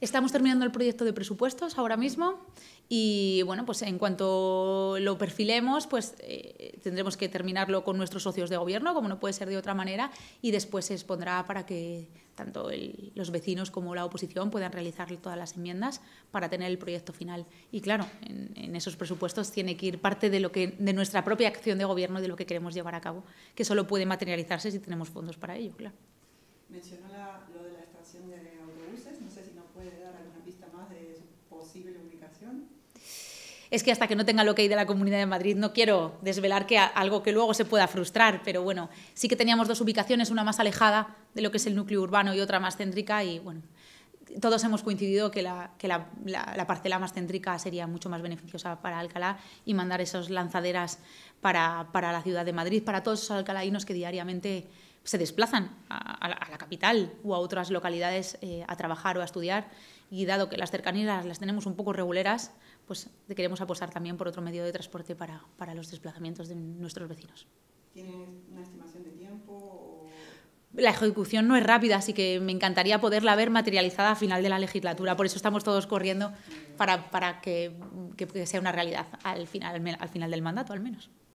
Estamos terminando el proyecto de presupuestos ahora mismo y bueno, pues en cuanto lo perfilemos, pues eh, tendremos que terminarlo con nuestros socios de gobierno, como no puede ser de otra manera, y después se expondrá para que tanto los vecinos como la oposición puedan realizar todas las enmiendas para tener el proyecto final. Y claro, en, esos presupuestos tiene que ir parte de lo que de nuestra propia acción de gobierno y de lo que queremos llevar a cabo, que solo puede materializarse si tenemos fondos para ello, claro. lo de la más de posible ubicación? Es que hasta que no tenga lo que hay de la Comunidad de Madrid no quiero desvelar que algo que luego se pueda frustrar, pero bueno, sí que teníamos dos ubicaciones, una más alejada de lo que es el núcleo urbano y otra más céntrica y bueno, todos hemos coincidido que, la, parcela más céntrica sería mucho más beneficiosa para Alcalá y mandar esas lanzaderas para, la ciudad de Madrid, para todos esos alcalainos que diariamente se desplazan a, la, capital o a otras localidades eh, a trabajar o a estudiar. Y dado que las cercanías las tenemos un poco reguleras, pues queremos apostar también por otro medio de transporte para, para los desplazamientos de nuestros vecinos. ¿Tienes una estimación de tiempo? La ejecución no es rápida, así que me encantaría poderla ver materializada a final de la legislatura. Por eso estamos todos corriendo para, para que, que, que, sea una realidad al final, al final del mandato, al menos.